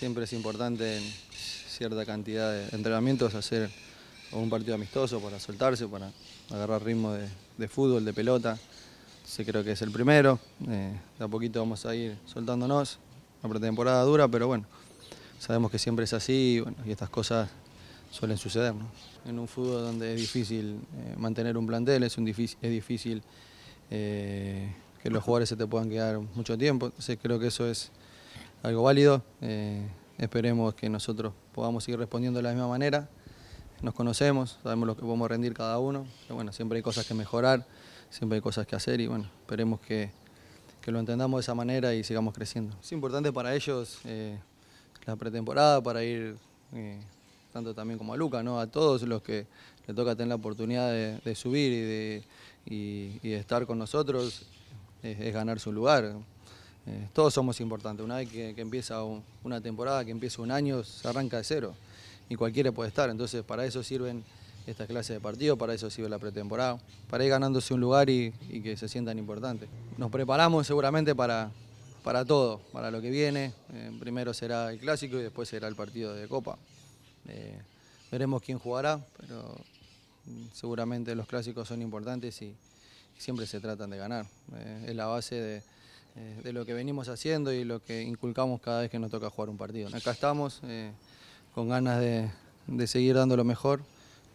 siempre es importante en cierta cantidad de entrenamientos hacer un partido amistoso para soltarse, para agarrar ritmo de, fútbol, de pelota. sí creo que es el primero. Eh, de a poquito vamos a ir soltándonos. La pretemporada dura, pero bueno, sabemos que siempre es así y, estas cosas suelen suceder. En un fútbol donde es difícil eh, mantener un plantel, es, un difícil, es difícil eh, que los jugadores se te puedan quedar mucho tiempo. Entonces creo que eso es algo válido. Eh, esperemos que nosotros podamos seguir respondiendo de la misma manera. Nos conocemos, sabemos lo que podemos rendir cada uno, bueno, siempre hay cosas que mejorar, siempre hay cosas que hacer y bueno, esperemos que, lo entendamos de esa manera y sigamos creciendo. Es importante para ellos eh, la pretemporada, para ir, eh, tanto también como a Luca, ¿no? a todos los que le toca tener la oportunidad de, subir y de, y, estar con nosotros, es ganar su lugar. Eh, todos somos importantes. Una vez que, empieza una temporada, que empieza un año, se arranca de cero y cualquiera puede estar. Entonces, para eso sirven estas clases de partido, para eso sirve la pretemporada, para ir ganándose un lugar y, que se sientan importantes. Nos preparamos seguramente para, para todo, para lo que viene. Eh, primero será el clásico y después será el partido de Copa. Eh, veremos quién jugará, pero mm, seguramente los clásicos son importantes y siempre se tratan de ganar. es la base de eh, de lo que venimos haciendo y lo que inculcamos cada vez que nos toca jugar un partido. Acá estamos eh, con ganas de, seguir dando lo mejor,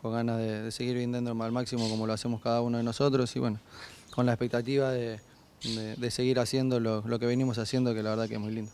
con ganas de, seguir viniendo al máximo como lo hacemos cada uno de nosotros y bueno, con la expectativa de, seguir haciendo lo, lo que venimos haciendo, que la verdad que es muy lindo.